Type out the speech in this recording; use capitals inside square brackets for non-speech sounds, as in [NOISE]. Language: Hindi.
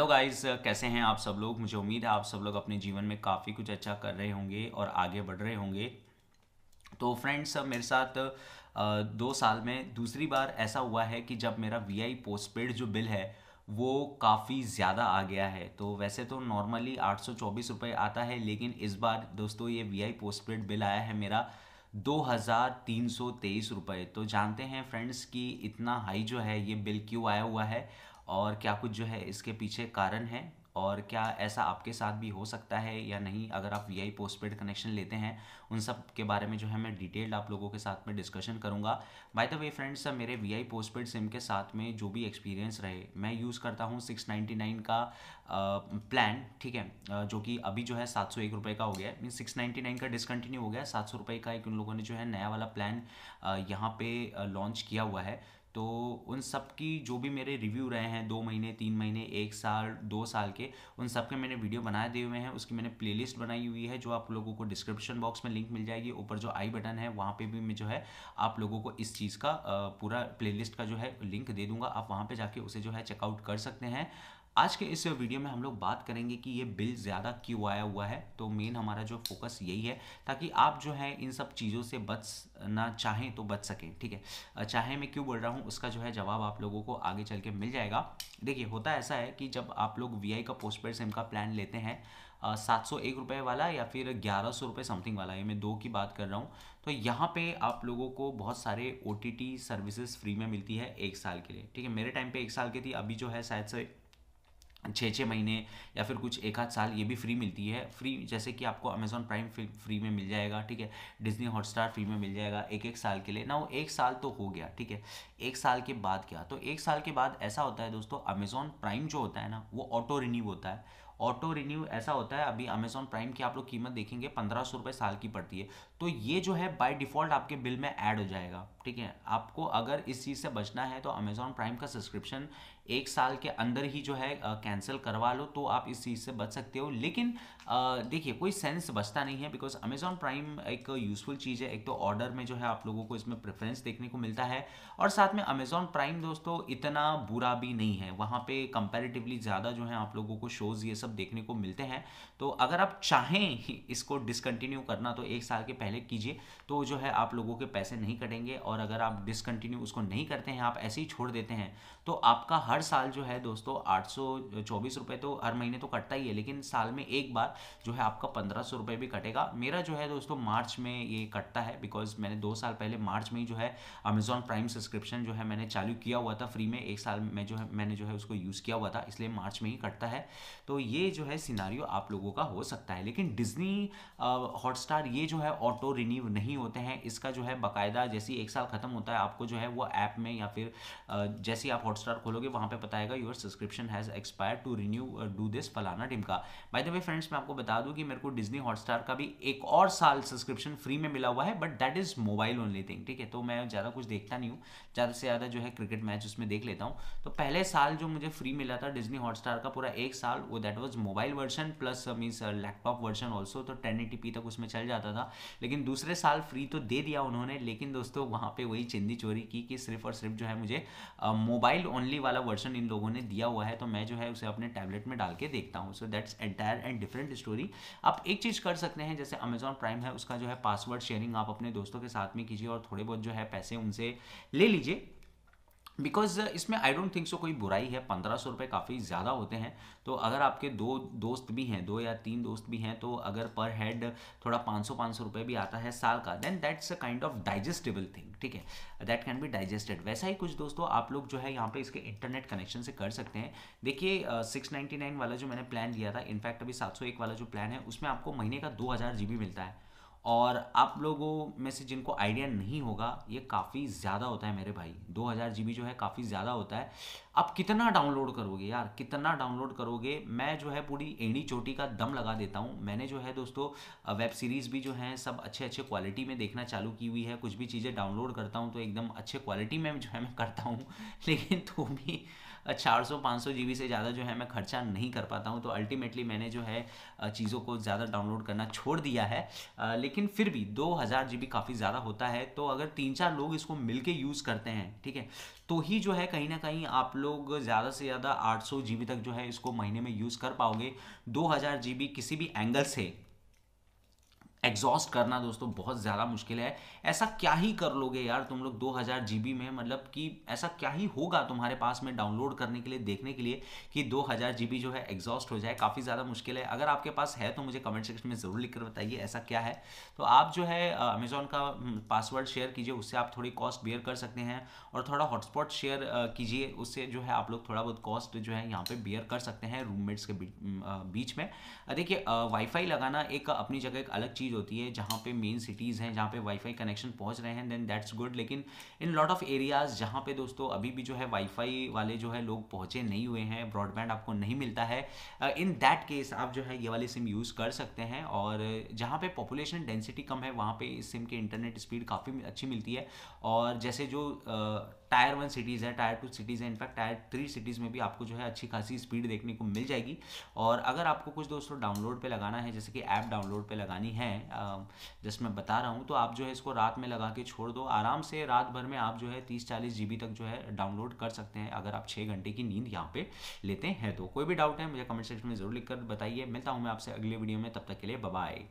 हेलो गाइस कैसे हैं आप सब लोग मुझे उम्मीद है आप सब लोग अपने जीवन में काफ़ी कुछ अच्छा कर रहे होंगे और आगे बढ़ रहे होंगे तो फ्रेंड्स मेरे साथ दो साल में दूसरी बार ऐसा हुआ है कि जब मेरा वीआई पोस्टपेड जो बिल है वो काफ़ी ज़्यादा आ गया है तो वैसे तो नॉर्मली आठ सौ आता है लेकिन इस बार दोस्तों ये वी पोस्टपेड बिल आया है मेरा दो हज़ार तीन सौ तेईस रुपये तो जानते हैं फ्रेंड्स कि इतना हाई जो है ये बिल क्यों आया हुआ है और क्या कुछ जो है इसके पीछे कारण है और क्या ऐसा आपके साथ भी हो सकता है या नहीं अगर आप वी आई पोस्टपेड कनेक्शन लेते हैं उन सब के बारे में जो है मैं डिटेल्ड आप लोगों के साथ में डिस्कशन करूंगा बाय द वे फ्रेंड्स मेरे वी आई पोस्टपेड सिम के साथ में जो भी एक्सपीरियंस रहे मैं यूज़ करता हूँ सिक्स नाइन्टी नाइन का प्लान ठीक है जो कि अभी जो है सात सौ एक रुपये का हो गया मीन सिक्स नाइन्टी नाइन का डिसकंटिन्यू हो गया सात सौ रुपये का एक उन लोगों ने जो है नया वाला प्लान यहाँ पर लॉन्च किया हुआ है तो उन सब की जो भी मेरे रिव्यू रहे हैं दो महीने तीन महीने एक साल दो साल के उन सब के मैंने वीडियो बनाए दिए हुए हैं उसकी मैंने प्लेलिस्ट बनाई हुई है जो आप लोगों को डिस्क्रिप्शन बॉक्स में लिंक मिल जाएगी ऊपर जो आई बटन है वहाँ पे भी मैं जो है आप लोगों को इस चीज़ का पूरा प्लेलिस्ट का जो है लिंक दे दूंगा आप वहाँ पर जाके उसे जो है चेकआउट कर सकते हैं आज के इस वीडियो में हम लोग बात करेंगे कि ये बिल ज़्यादा क्यों आया हुआ है तो मेन हमारा जो फोकस यही है ताकि आप जो है इन सब चीज़ों से बच ना चाहें तो बच सकें ठीक है चाहे मैं क्यों बोल रहा हूँ उसका जो है जवाब आप लोगों को आगे चल के मिल जाएगा देखिए होता ऐसा है कि जब आप लोग वी का पोस्टपेड सिम का प्लान लेते हैं सात सौ एक रुपये वाला या फिर ग्यारह सौ रुपये समथिंग वाला ये मैं दो की बात कर रहा हूँ तो यहाँ पे आप लोगों को बहुत सारे O T T services free में मिलती है एक साल के लिए ठीक है मेरे टाइम पे एक साल की थी अभी जो है शायद से छः छः महीने या फिर कुछ एक आध साल ये भी फ्री मिलती है फ्री जैसे कि आपको अमेजोन प्राइम फ्री में मिल जाएगा ठीक है डिज्नी हॉटस्टार फ्री में मिल जाएगा एक एक साल के लिए ना वो एक साल तो हो गया ठीक है एक साल के बाद क्या तो एक साल के बाद ऐसा होता है दोस्तों अमेजोन प्राइम जो होता है ना वो ऑटो रिन्यू होता है ऑटो रिन्यू ऐसा होता है अभी अमेजोन प्राइम की आप लोग कीमत देखेंगे पंद्रह सौ रुपये साल की पड़ती है तो ये जो है बाय डिफॉल्ट आपके बिल में ऐड हो जाएगा ठीक है आपको अगर इस चीज़ से बचना है तो अमेजोन प्राइम का सब्सक्रिप्शन एक साल के अंदर ही जो है कैंसिल करवा लो तो आप इस चीज़ से बच सकते हो लेकिन देखिए कोई सेंस बचता नहीं है बिकॉज अमेजॉन प्राइम एक यूज़फुल चीज़ है एक तो ऑर्डर में जो है आप लोगों को इसमें प्रेफरेंस देखने को मिलता है और साथ में अमेजोन प्राइम दोस्तों इतना बुरा भी नहीं है वहाँ पर कंपेरेटिवली ज़्यादा जो है आप लोगों को शोज़ ये सब सब देखने को मिलते हैं तो अगर आप चाहें इसको डिसकंटिन्यू करना तो एक साल के पहले कीजिए तो जो है आप लोगों के पैसे नहीं कटेंगे और अगर आप डिसकंटिन्यू उसको नहीं करते हैं आप ऐसे ही छोड़ देते हैं तो आपका हर साल जो है दोस्तों आठ रुपए तो हर महीने तो कटता ही है लेकिन साल में एक बार जो है आपका पंद्रह रुपए भी कटेगा मेरा जो है दोस्तों मार्च में ये कटता है बिकॉज मैंने दो साल पहले मार्च में ही जो है अमेजॉन प्राइम सब्सक्रिप्शन जो है मैंने चालू किया हुआ था फ्री में एक साल में जो है मैंने जो है उसको यूज़ किया हुआ था इसलिए मार्च में ही कटता है तो ये ये जो है सिनारियो आप लोगों का हो सकता है लेकिन डिज्नी हॉटस्टार ये जो है ऑटो रिन्यू नहीं होते हैं इसका जो है बाकायदा जैसे एक साल खत्म होता है आपको जो है वो ऐप में या फिर जैसे आप हॉटस्टार खोलोगे वहाँ पर बताएगा your subscription has expire to renew do this फलाना टिमका बाय द वे फ्रेंड्स मैं आपको बता दूँ कि मेरे को डिज्नी हॉटस्टार का भी एक और साल सब्सक्रिप्शन फ्री में मिला हुआ है but that is mobile only thing ठीक है तो मैं ज़्यादा कुछ देखता नहीं हूँ ज़्यादा से ज़्यादा जो है क्रिकेट मैच उसमें देख लेता हूँ तो पहले साल जो मुझे फ्री मिला था डिज्नी हॉटस्टार का पूरा एक साल वो that was mobile version plus means laptop version also तो टेन एटी तक उसमें चल जाता था लेकिन दूसरे साल फ्री तो दे दिया उन्होंने लेकिन दोस्तों वहाँ पे वही चिंदी चोरी की कि सिर्फ और सिर्फ जो है मुझे मोबाइल ओनली वाला वर्जन इन लोगों ने दिया हुआ है तो मैं जो है उसे अपने टैबलेट में डाल के देखता हूँ so that's entire and different story आप एक चीज़ कर सकते हैं जैसे अमेजॉन प्राइम है उसका जो है पासवर्ड शेयरिंग आप अपने दोस्तों के साथ में कीजिए और थोड़े बहुत जो है पैसे उनसे ले लीजिए बिकॉज uh, इसमें आई डोंट थिंक सो कोई बुराई है पंद्रह सौ रुपये काफ़ी ज़्यादा होते हैं तो अगर आपके दो दोस्त भी हैं दो या तीन दोस्त भी हैं तो अगर पर हेड थोड़ा पाँच सौ पाँच सौ रुपये भी आता है साल का then that's a kind of digestible thing ठीक है दैट कैन बी डाइजेस्टेड वैसा ही कुछ दोस्तों आप लोग जो है यहाँ पे इसके इंटरनेट कनेक्शन से कर सकते हैं देखिए सिक्स नाइन्टी नाइन वाला जो मैंने प्लान लिया था इनफैक्ट अभी सात सौ एक वाला जो प्लान है उसमें आपको महीने का दो हज़ार जी बी मिलता है और आप लोगों में से जिनको आइडिया नहीं होगा ये काफ़ी ज़्यादा होता है मेरे भाई दो हज़ार जी जो है काफ़ी ज़्यादा होता है आप कितना डाउनलोड करोगे यार कितना डाउनलोड करोगे मैं जो है पूरी एड़ी चोटी का दम लगा देता हूँ मैंने जो है दोस्तों वेब सीरीज़ भी जो है सब अच्छे अच्छे क्वालिटी में देखना चालू की हुई है कुछ भी चीज़ें डाउनलोड करता हूँ तो एकदम अच्छे क्वालिटी में जो है मैं करता हूँ [LAUGHS] लेकिन तो भी चार सौ पाँच सौ जी से ज़्यादा जो है मैं खर्चा नहीं कर पाता हूँ तो अल्टीमेटली मैंने जो है चीज़ों को ज़्यादा डाउनलोड करना छोड़ दिया है लेकिन फिर भी दो हज़ार जी काफ़ी ज़्यादा होता है तो अगर तीन चार लोग इसको मिल यूज़ करते हैं ठीक है तो ही जो है कहीं ना कहीं आप लोग ज़्यादा से ज़्यादा आठ सौ तक जो है इसको महीने में यूज़ कर पाओगे दो हज़ार किसी भी एंगल से एग्जॉस्ट करना दोस्तों बहुत ज़्यादा मुश्किल है ऐसा क्या ही कर लोगे यार तुम लोग 2000 जी में मतलब कि ऐसा क्या ही होगा तुम्हारे पास में डाउनलोड करने के लिए देखने के लिए कि 2000 जीबी जो है एग्जॉस्ट हो जाए काफ़ी ज़्यादा मुश्किल है अगर आपके पास है तो मुझे कमेंट सेक्शन में ज़रूर लिख कर बताइए ऐसा क्या है तो आप जो है अमेज़ॉन का पासवर्ड हम्म, शेयर कीजिए उससे आप थोड़ी कॉस्ट बेयर कर सकते हैं और थोड़ा हॉटस्पॉट शेयर कीजिए उससे जो है आप लोग थोड़ा बहुत कॉस्ट जो है यहाँ पर बेयर कर सकते हैं रूममेट्स के बीच में देखिए वाईफाई लगाना एक अपनी जगह एक अलग चीज़ चीज़ होती है जहाँ पे मेन सिटीज़ हैं जहाँ पे वाईफाई कनेक्शन पहुँच रहे हैं देन दैट्स गुड लेकिन इन लॉट ऑफ एरियाज़ जहाँ पे दोस्तों अभी भी जो है वाईफाई वाले जो है लोग पहुँचे नहीं हुए हैं ब्रॉडबैंड आपको नहीं मिलता है इन दैट केस आप जो है ये वाली सिम यूज़ कर सकते हैं और जहाँ पर पॉपुलेशन डेंसिटी कम है वहाँ पर इस सिम की इंटरनेट स्पीड काफ़ी अच्छी मिलती है और जैसे जो टायर वन सिटीज़ है टायर टू सिटीज़ है इनफैक्ट टायर थ्री सिटीज़ में भी आपको जो है अच्छी खासी स्पीड देखने को मिल जाएगी और अगर आपको कुछ दोस्तों डाउनलोड पे लगाना है जैसे कि ऐप डाउनलोड पे लगानी है जस्ट मैं बता रहा हूँ तो आप जो है इसको रात में लगा के छोड़ दो आराम से रात भर में आप जो है तीस चालीस जी तक जो है डाउनलोड कर सकते हैं अगर आप छः घंटे की नींद यहाँ पर लेते हैं तो कोई भी डाउट है मुझे कमेंट सेक्शन में ज़रूर लिख बताइए मिलता हूँ मैं आपसे अगले वीडियो में तब तक के लिए बबाई